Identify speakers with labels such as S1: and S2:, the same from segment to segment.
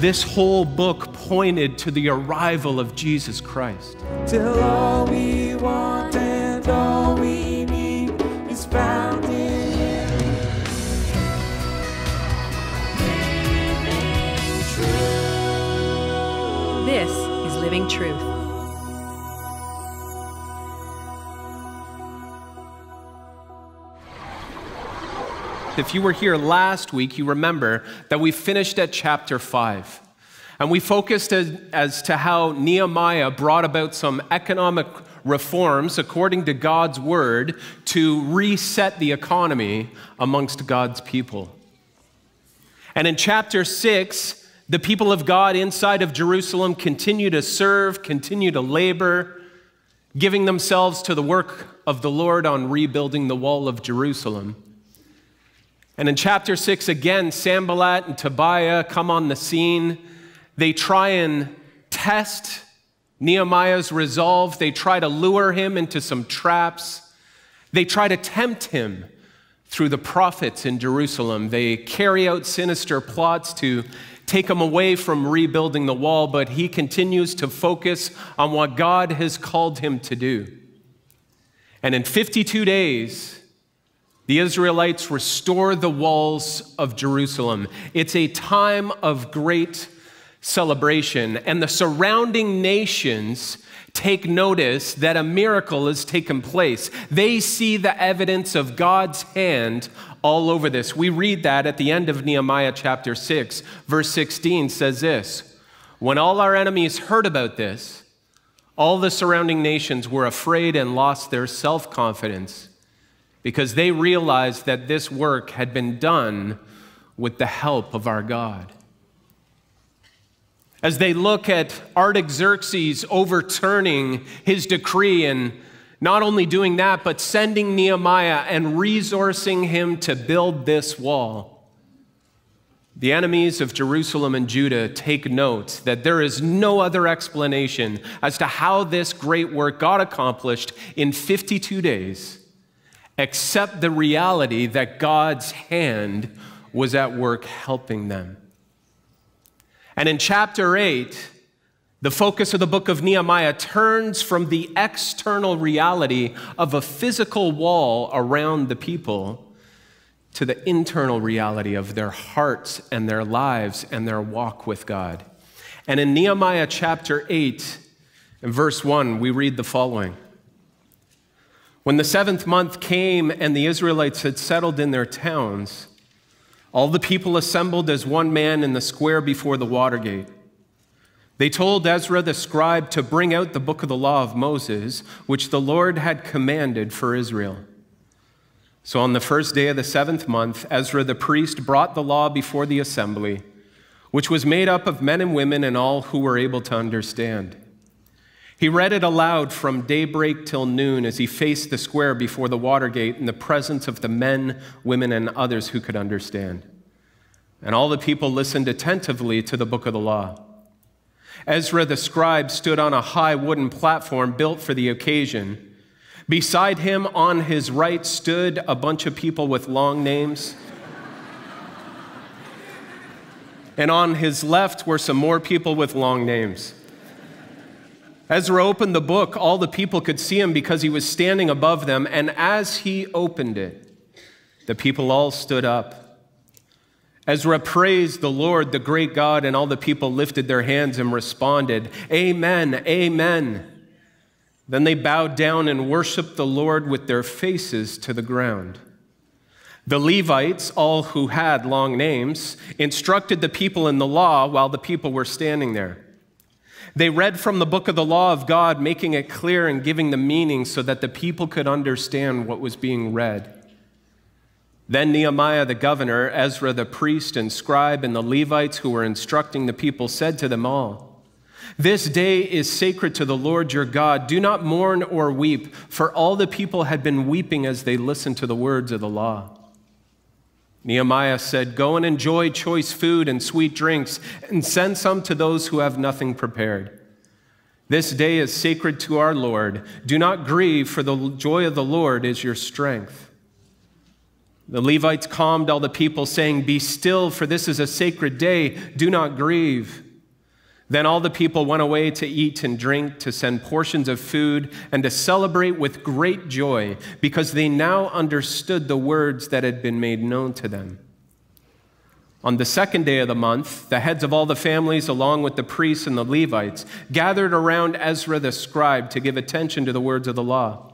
S1: This whole book pointed to the arrival of Jesus Christ.
S2: Till all we want and all we need is found in
S1: This is Living Truth. If you were here last week, you remember that we finished at chapter 5. And we focused as, as, to how Nehemiah brought about some economic reforms according to God's word to reset the economy amongst God's people. And in chapter 6, the people of God inside of Jerusalem continue to serve, continue to labor, giving themselves to the work of the Lord on rebuilding the wall of Jerusalem. And in chapter 6, again, Sambalat and Tobiah come on the scene. They try and test Nehemiah's resolve. They try to lure him into some traps. They try to tempt him through the prophets in Jerusalem. They carry out sinister plots to take him away from rebuilding the wall, but he continues to focus on what God has called him to do. And in 52 days, the Israelites restore the walls of Jerusalem. It's a time of great celebration, and the surrounding nations take notice that a miracle has taken place. They see the evidence of God's hand all over this. We read that at the end of Nehemiah chapter 6, verse 16 says this When all our enemies heard about this, all the surrounding nations were afraid and lost their self confidence because they realized that this work had been done with the help of our God. As they look at Artaxerxes overturning his decree and not only doing that, but sending Nehemiah and resourcing him to build this wall, the enemies of Jerusalem and Judah take note that there is no other explanation as to how this great work got accomplished in 52 days accept the reality that God's hand was at work helping them. And in chapter 8, the focus of the book of Nehemiah turns from the external reality of a physical wall around the people to the internal reality of their hearts and their lives and their walk with God. And in Nehemiah chapter 8, verse 1, we read the following. When the seventh month came and the Israelites had settled in their towns, all the people assembled as one man in the square before the water gate. They told Ezra the scribe to bring out the book of the law of Moses, which the Lord had commanded for Israel. So on the first day of the seventh month, Ezra the priest brought the law before the assembly, which was made up of men and women and all who were able to understand. He read it aloud from daybreak till noon as he faced the square before the Watergate in the presence of the men, women, and others who could understand. And all the people listened attentively to the book of the law. Ezra the scribe stood on a high wooden platform built for the occasion. Beside him, on his right, stood a bunch of people with long names. and on his left were some more people with long names. Ezra opened the book, all the people could see him because he was standing above them, and as he opened it, the people all stood up. Ezra praised the Lord, the great God, and all the people lifted their hands and responded, Amen, Amen. Then they bowed down and worshiped the Lord with their faces to the ground. The Levites, all who had long names, instructed the people in the law while the people were standing there. They read from the book of the law of God, making it clear and giving the meaning so that the people could understand what was being read. Then Nehemiah the governor, Ezra the priest and scribe, and the Levites who were instructing the people said to them all, This day is sacred to the Lord your God. Do not mourn or weep, for all the people had been weeping as they listened to the words of the law. Nehemiah said, Go and enjoy choice food and sweet drinks, and send some to those who have nothing prepared. This day is sacred to our Lord. Do not grieve, for the joy of the Lord is your strength. The Levites calmed all the people, saying, Be still, for this is a sacred day. Do not grieve. Then all the people went away to eat and drink, to send portions of food, and to celebrate with great joy, because they now understood the words that had been made known to them. On the second day of the month, the heads of all the families, along with the priests and the Levites, gathered around Ezra the scribe to give attention to the words of the law.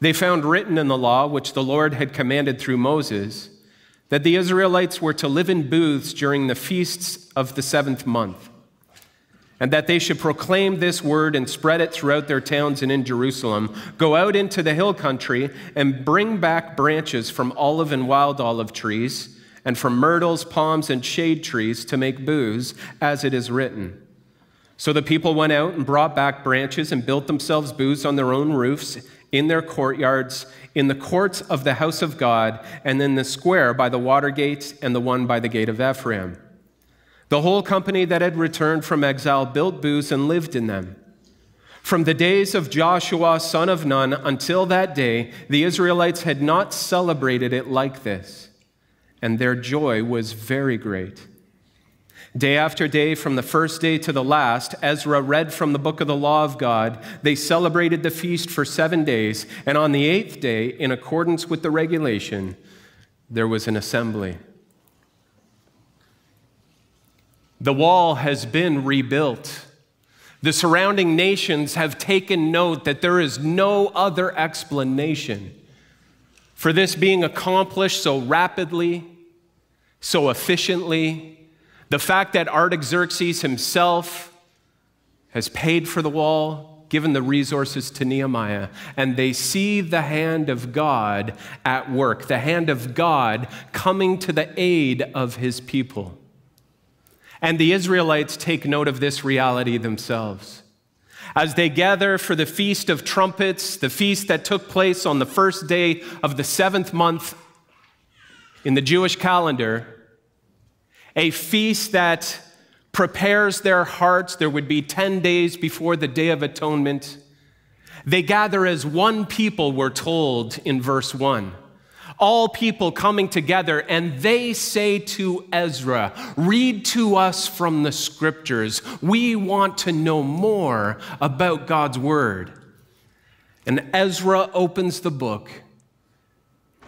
S1: They found written in the law, which the Lord had commanded through Moses, that the Israelites were to live in booths during the feasts of the seventh month and that they should proclaim this word and spread it throughout their towns and in Jerusalem. Go out into the hill country and bring back branches from olive and wild olive trees, and from myrtles, palms, and shade trees to make booths, as it is written. So the people went out and brought back branches and built themselves booths on their own roofs, in their courtyards, in the courts of the house of God, and in the square by the water gates and the one by the gate of Ephraim. The whole company that had returned from exile built booths and lived in them. From the days of Joshua, son of Nun, until that day, the Israelites had not celebrated it like this, and their joy was very great. Day after day, from the first day to the last, Ezra read from the book of the law of God. They celebrated the feast for seven days, and on the eighth day, in accordance with the regulation, there was an assembly. The wall has been rebuilt. The surrounding nations have taken note that there is no other explanation for this being accomplished so rapidly, so efficiently. The fact that Artaxerxes himself has paid for the wall, given the resources to Nehemiah, and they see the hand of God at work, the hand of God coming to the aid of his people. And the Israelites take note of this reality themselves. As they gather for the Feast of Trumpets, the feast that took place on the first day of the seventh month in the Jewish calendar, a feast that prepares their hearts. There would be 10 days before the Day of Atonement. They gather as one people, we're told in verse 1 all people coming together, and they say to Ezra, Read to us from the scriptures. We want to know more about God's word. And Ezra opens the book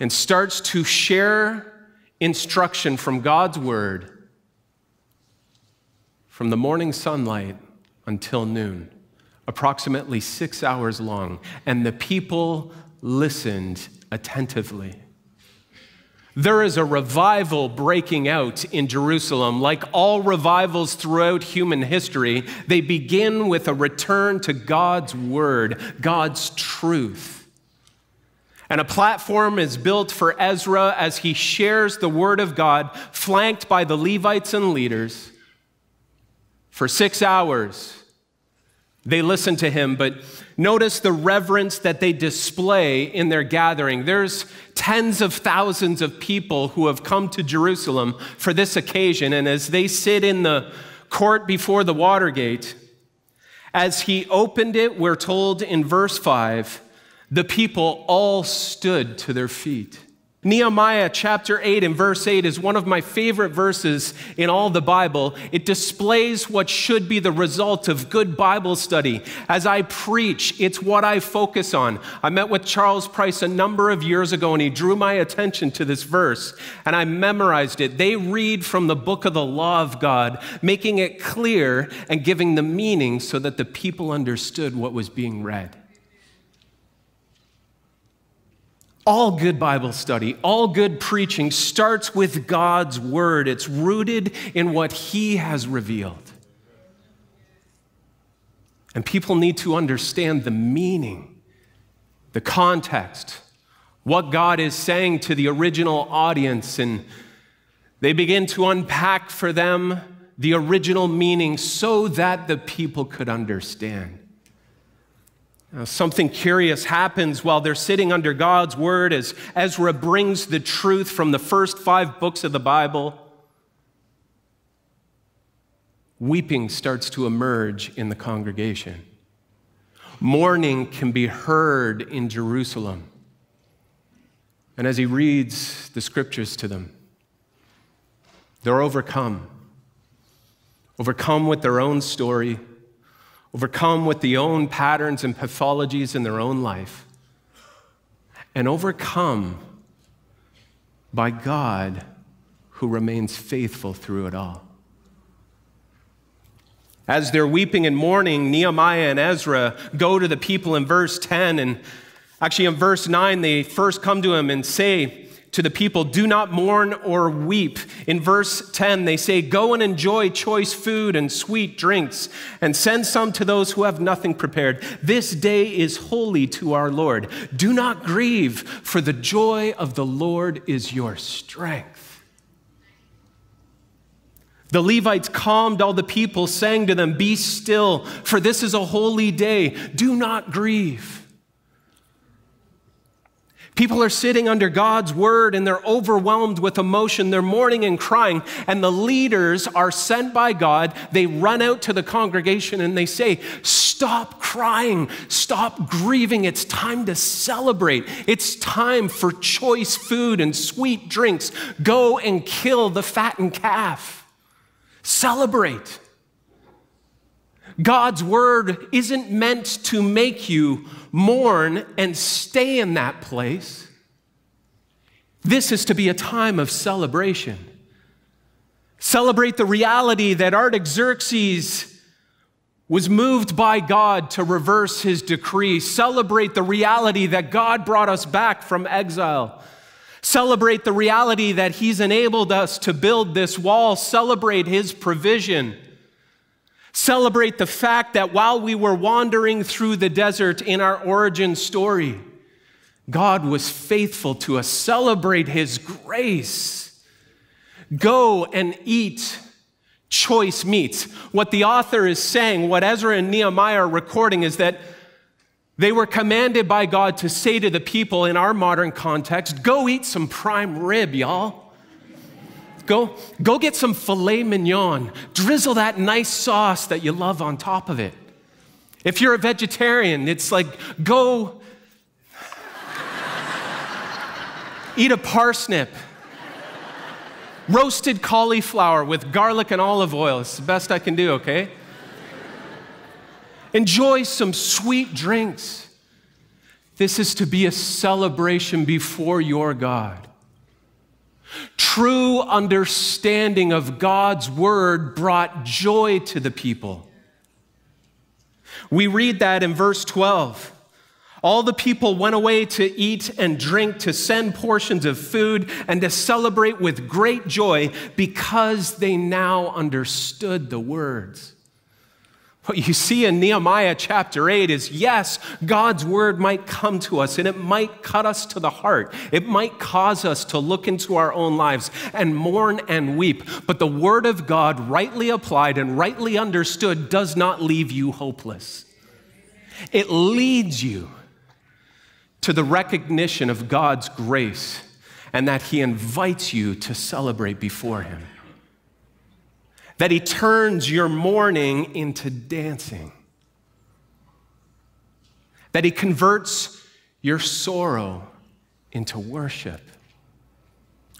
S1: and starts to share instruction from God's word from the morning sunlight until noon, approximately six hours long. And the people listened attentively there is a revival breaking out in Jerusalem. Like all revivals throughout human history, they begin with a return to God's word, God's truth. And a platform is built for Ezra as he shares the word of God, flanked by the Levites and leaders. For six hours, they listen to him, but notice the reverence that they display in their gathering. There's tens of thousands of people who have come to Jerusalem for this occasion, and as they sit in the court before the Watergate, as he opened it, we're told in verse 5, the people all stood to their feet. Nehemiah chapter 8 and verse 8 is one of my favorite verses in all the Bible. It displays what should be the result of good Bible study. As I preach, it's what I focus on. I met with Charles Price a number of years ago and he drew my attention to this verse and I memorized it. They read from the book of the law of God, making it clear and giving the meaning so that the people understood what was being read. All good Bible study, all good preaching starts with God's word. It's rooted in what He has revealed. And people need to understand the meaning, the context, what God is saying to the original audience. And they begin to unpack for them the original meaning so that the people could understand. Now, uh, something curious happens while they're sitting under God's word as Ezra brings the truth from the first five books of the Bible. Weeping starts to emerge in the congregation. Mourning can be heard in Jerusalem. And as he reads the scriptures to them, they're overcome, overcome with their own story overcome with the own patterns and pathologies in their own life, and overcome by God who remains faithful through it all. As they're weeping and mourning, Nehemiah and Ezra go to the people in verse 10, and actually in verse 9, they first come to him and say, to the people, Do not mourn or weep. In verse 10, they say, Go and enjoy choice food and sweet drinks, and send some to those who have nothing prepared. This day is holy to our Lord. Do not grieve, for the joy of the Lord is your strength. The Levites calmed all the people, saying to them, Be still, for this is a holy day. Do not grieve. People are sitting under God's word and they're overwhelmed with emotion. They're mourning and crying. And the leaders are sent by God. They run out to the congregation and they say, Stop crying. Stop grieving. It's time to celebrate. It's time for choice food and sweet drinks. Go and kill the fattened calf. Celebrate. God's word isn't meant to make you mourn and stay in that place. This is to be a time of celebration. Celebrate the reality that Artaxerxes was moved by God to reverse his decree. Celebrate the reality that God brought us back from exile. Celebrate the reality that he's enabled us to build this wall. Celebrate his provision celebrate the fact that while we were wandering through the desert in our origin story, God was faithful to us. Celebrate His grace. Go and eat choice meats. What the author is saying, what Ezra and Nehemiah are recording, is that they were commanded by God to say to the people in our modern context, go eat some prime rib, y'all. Go, go get some filet mignon. Drizzle that nice sauce that you love on top of it. If you're a vegetarian, it's like go eat a parsnip. Roasted cauliflower with garlic and olive oil. It's the best I can do, okay? Enjoy some sweet drinks. This is to be a celebration before your God. True understanding of God's word brought joy to the people. We read that in verse 12. All the people went away to eat and drink, to send portions of food, and to celebrate with great joy because they now understood the words. What you see in Nehemiah chapter 8 is yes, God's word might come to us and it might cut us to the heart. It might cause us to look into our own lives and mourn and weep. But the word of God, rightly applied and rightly understood, does not leave you hopeless. It leads you to the recognition of God's grace and that He invites you to celebrate before Him that He turns your mourning into dancing, that He converts your sorrow into worship.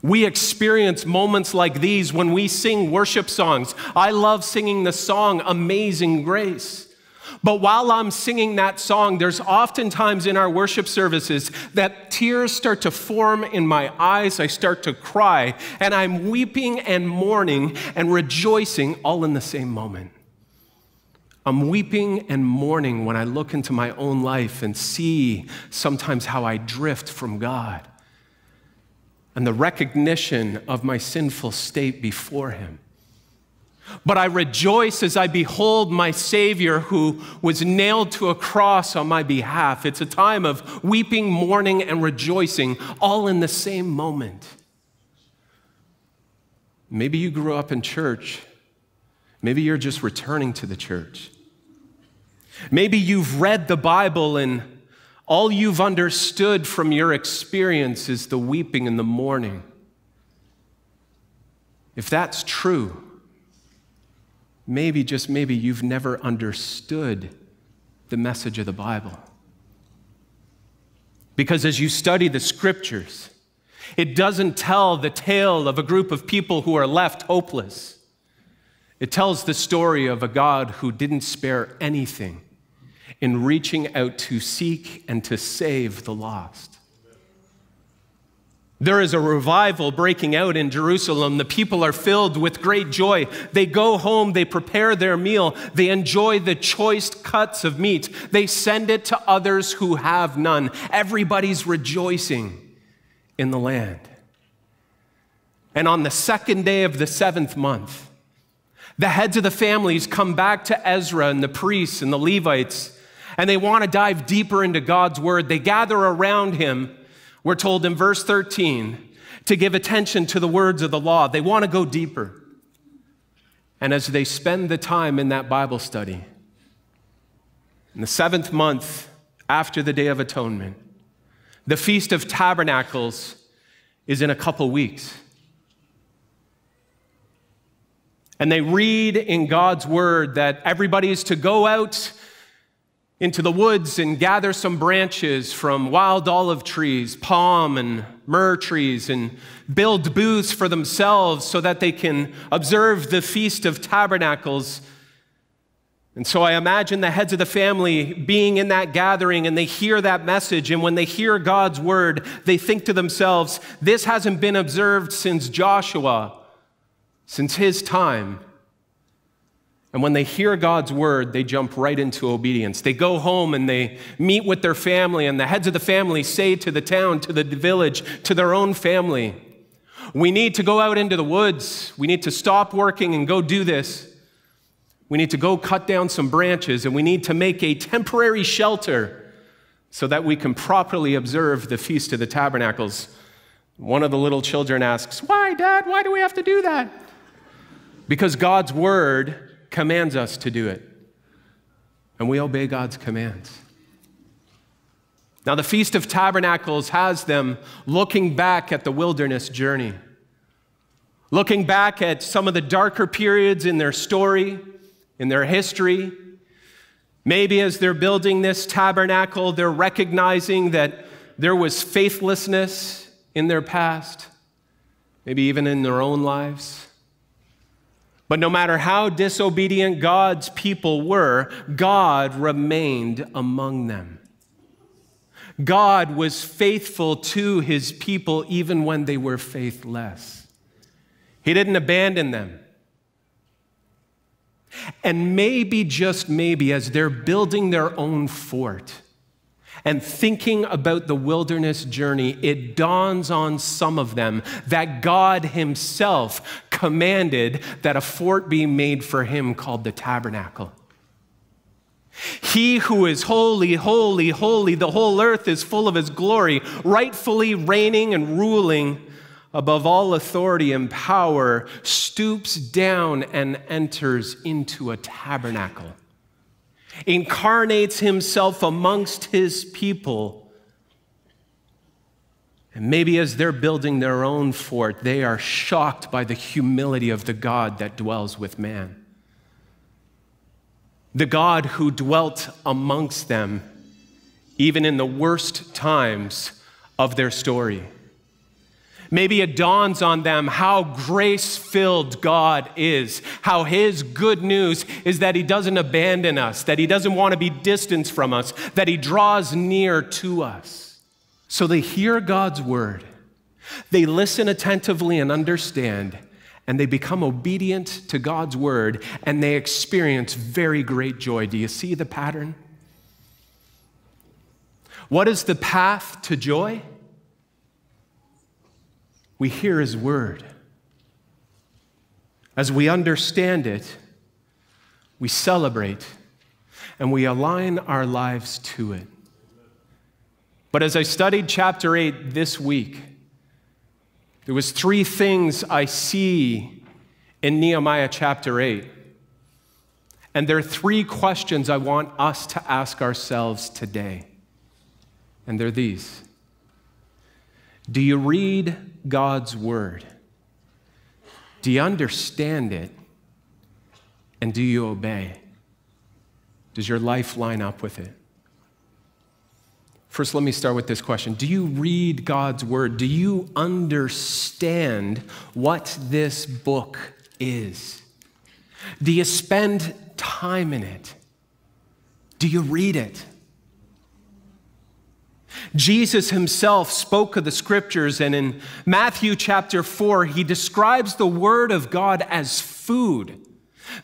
S1: We experience moments like these when we sing worship songs. I love singing the song Amazing Grace. But while I'm singing that song, there's oftentimes in our worship services that tears start to form in my eyes. I start to cry, and I'm weeping and mourning and rejoicing all in the same moment. I'm weeping and mourning when I look into my own life and see sometimes how I drift from God and the recognition of my sinful state before Him. But I rejoice as I behold my Savior who was nailed to a cross on my behalf. It's a time of weeping, mourning, and rejoicing all in the same moment. Maybe you grew up in church. Maybe you're just returning to the church. Maybe you've read the Bible and all you've understood from your experience is the weeping and the mourning. If that's true, maybe, just maybe, you've never understood the message of the Bible. Because as you study the scriptures, it doesn't tell the tale of a group of people who are left hopeless. It tells the story of a God who didn't spare anything in reaching out to seek and to save the lost. There is a revival breaking out in Jerusalem. The people are filled with great joy. They go home, they prepare their meal, they enjoy the choice cuts of meat, they send it to others who have none. Everybody's rejoicing in the land. And on the second day of the seventh month, the heads of the families come back to Ezra and the priests and the Levites, and they want to dive deeper into God's word. They gather around him. We're told in verse 13 to give attention to the words of the law. They want to go deeper. And as they spend the time in that Bible study, in the seventh month after the Day of Atonement, the Feast of Tabernacles is in a couple weeks. And they read in God's word that everybody is to go out into the woods and gather some branches from wild olive trees, palm and myrrh trees, and build booths for themselves so that they can observe the Feast of Tabernacles. And so I imagine the heads of the family being in that gathering and they hear that message. And when they hear God's word, they think to themselves, this hasn't been observed since Joshua, since his time. And when they hear God's word, they jump right into obedience. They go home and they meet with their family, and the heads of the family say to the town, to the village, to their own family, We need to go out into the woods. We need to stop working and go do this. We need to go cut down some branches, and we need to make a temporary shelter so that we can properly observe the Feast of the Tabernacles. One of the little children asks, Why, Dad? Why do we have to do that? Because God's word commands us to do it, and we obey God's commands. Now, the Feast of Tabernacles has them looking back at the wilderness journey, looking back at some of the darker periods in their story, in their history. Maybe as they're building this tabernacle, they're recognizing that there was faithlessness in their past, maybe even in their own lives. But no matter how disobedient God's people were, God remained among them. God was faithful to his people even when they were faithless. He didn't abandon them. And maybe, just maybe, as they're building their own fort, and thinking about the wilderness journey, it dawns on some of them that God Himself commanded that a fort be made for Him called the tabernacle. He who is holy, holy, holy, the whole earth is full of His glory, rightfully reigning and ruling above all authority and power, stoops down and enters into a tabernacle incarnates himself amongst his people. And maybe as they're building their own fort, they are shocked by the humility of the God that dwells with man. The God who dwelt amongst them, even in the worst times of their story. Maybe it dawns on them how grace filled God is, how His good news is that He doesn't abandon us, that He doesn't want to be distanced from us, that He draws near to us. So they hear God's word, they listen attentively and understand, and they become obedient to God's word, and they experience very great joy. Do you see the pattern? What is the path to joy? we hear his word. As we understand it, we celebrate and we align our lives to it. But as I studied chapter 8 this week, there was three things I see in Nehemiah chapter 8. And there are three questions I want us to ask ourselves today. And they're these. Do you read God's word? Do you understand it? And do you obey? Does your life line up with it? First, let me start with this question Do you read God's word? Do you understand what this book is? Do you spend time in it? Do you read it? Jesus himself spoke of the scriptures, and in Matthew chapter 4, he describes the word of God as food.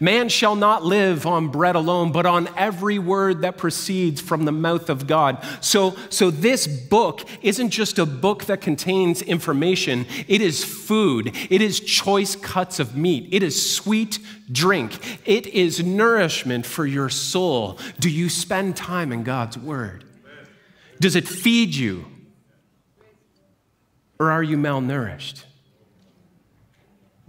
S1: Man shall not live on bread alone, but on every word that proceeds from the mouth of God. So, so this book isn't just a book that contains information, it is food, it is choice cuts of meat, it is sweet drink, it is nourishment for your soul. Do you spend time in God's word? Does it feed you? Or are you malnourished?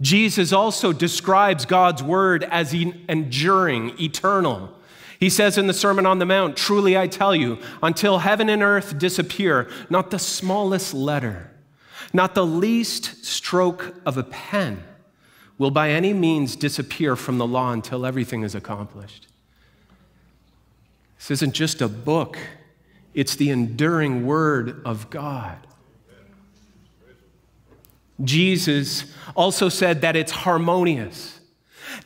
S1: Jesus also describes God's word as enduring, eternal. He says in the Sermon on the Mount, Truly I tell you, until heaven and earth disappear, not the smallest letter, not the least stroke of a pen will by any means disappear from the law until everything is accomplished. This isn't just a book, it's the enduring word of God. Jesus also said that it's harmonious,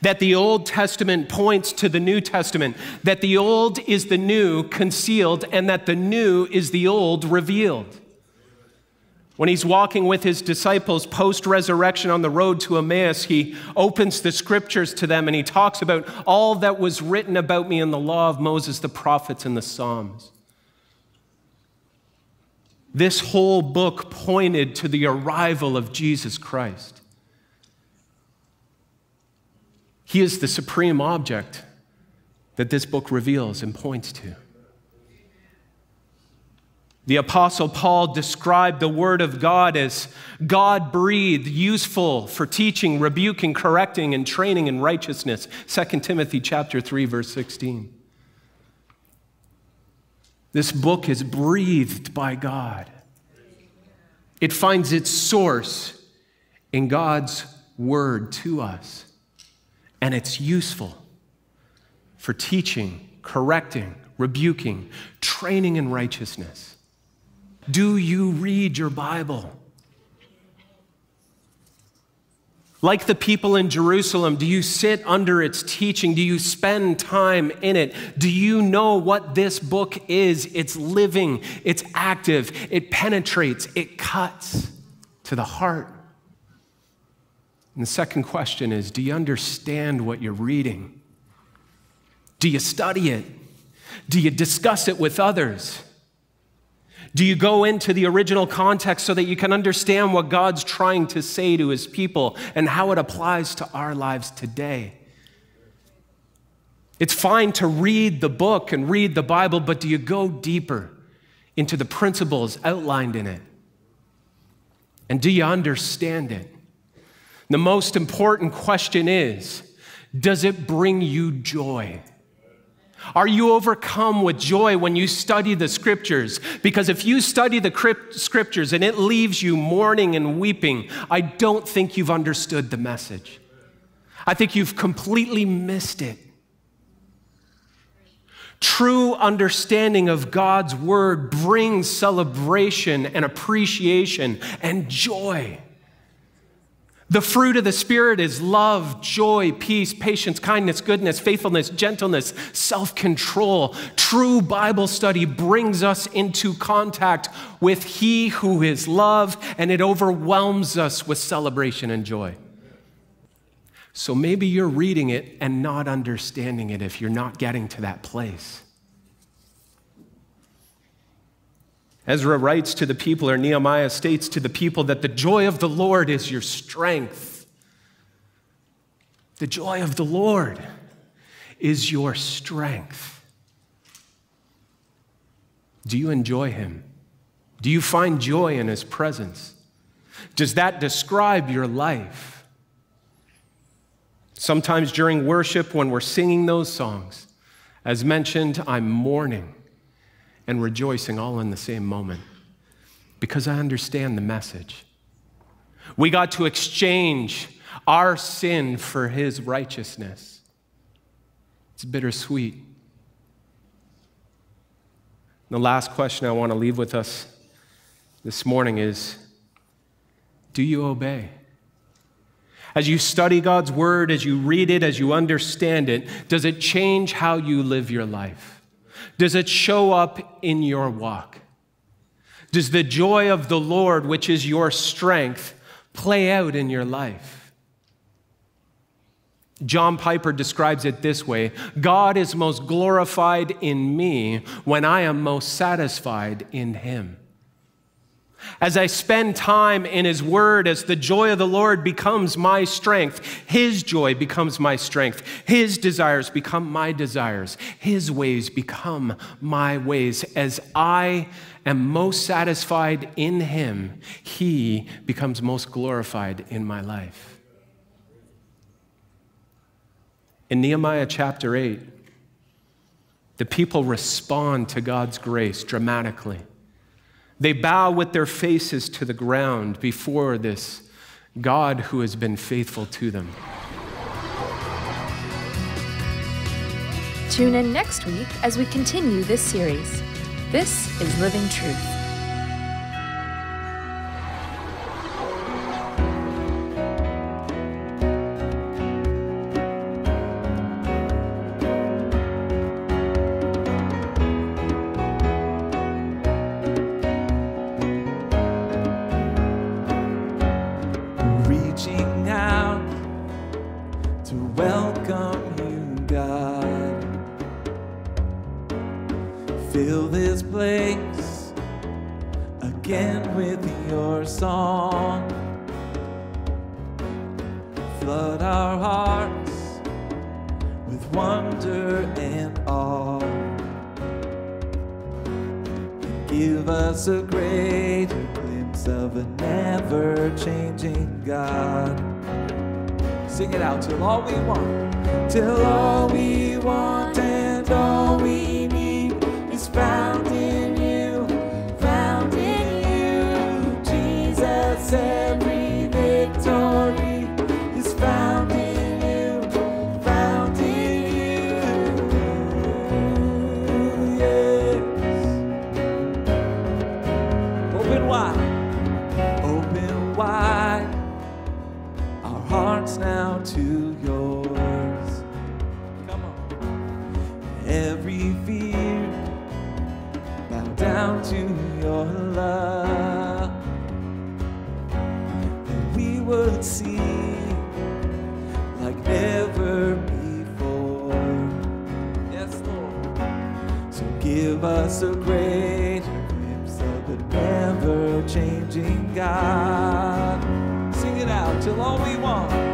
S1: that the Old Testament points to the New Testament, that the old is the new concealed, and that the new is the old revealed. When he's walking with his disciples post resurrection on the road to Emmaus, he opens the scriptures to them and he talks about all that was written about me in the law of Moses, the prophets, and the Psalms. This whole book pointed to the arrival of Jesus Christ. He is the supreme object that this book reveals and points to. The Apostle Paul described the Word of God as God breathed, useful for teaching, rebuking, correcting, and training in righteousness. 2 Timothy chapter 3, verse 16. This book is breathed by God. It finds its source in God's word to us. And it's useful for teaching, correcting, rebuking, training in righteousness. Do you read your Bible? Like the people in Jerusalem, do you sit under its teaching? Do you spend time in it? Do you know what this book is? It's living, it's active, it penetrates, it cuts to the heart. And the second question is do you understand what you're reading? Do you study it? Do you discuss it with others? Do you go into the original context so that you can understand what God's trying to say to his people and how it applies to our lives today? It's fine to read the book and read the Bible, but do you go deeper into the principles outlined in it? And do you understand it? The most important question is does it bring you joy? Are you overcome with joy when you study the scriptures? Because if you study the scriptures and it leaves you mourning and weeping, I don't think you've understood the message. I think you've completely missed it. True understanding of God's word brings celebration and appreciation and joy. The fruit of the Spirit is love, joy, peace, patience, kindness, goodness, faithfulness, gentleness, self control. True Bible study brings us into contact with He who is love, and it overwhelms us with celebration and joy. So maybe you're reading it and not understanding it if you're not getting to that place. Ezra writes to the people, or Nehemiah states to the people, that the joy of the Lord is your strength. The joy of the Lord is your strength. Do you enjoy Him? Do you find joy in His presence? Does that describe your life? Sometimes during worship, when we're singing those songs, as mentioned, I'm mourning and rejoicing all in the same moment because I understand the message. We got to exchange our sin for his righteousness. It's bittersweet. The last question I want to leave with us this morning is Do you obey? As you study God's word, as you read it, as you understand it, does it change how you live your life? Does it show up in your walk? Does the joy of the Lord, which is your strength, play out in your life? John Piper describes it this way God is most glorified in me when I am most satisfied in him as I spend time in His Word, as the joy of the Lord becomes my strength, His joy becomes my strength, His desires become my desires, His ways become my ways. As I am most satisfied in Him, He becomes most glorified in my life. In Nehemiah chapter 8, the people respond to God's grace dramatically. They bow with their faces to the ground before this God who has been faithful to them.
S2: Tune in next week as we continue this series. This is Living Truth. flood our hearts with wonder and awe. Give us a greater glimpse of a never changing God. Sing it out till all we want, till all we want and all. would see like never before. Yes, Lord. So give us a great glimpse of the never changing God. Sing it out till all we want.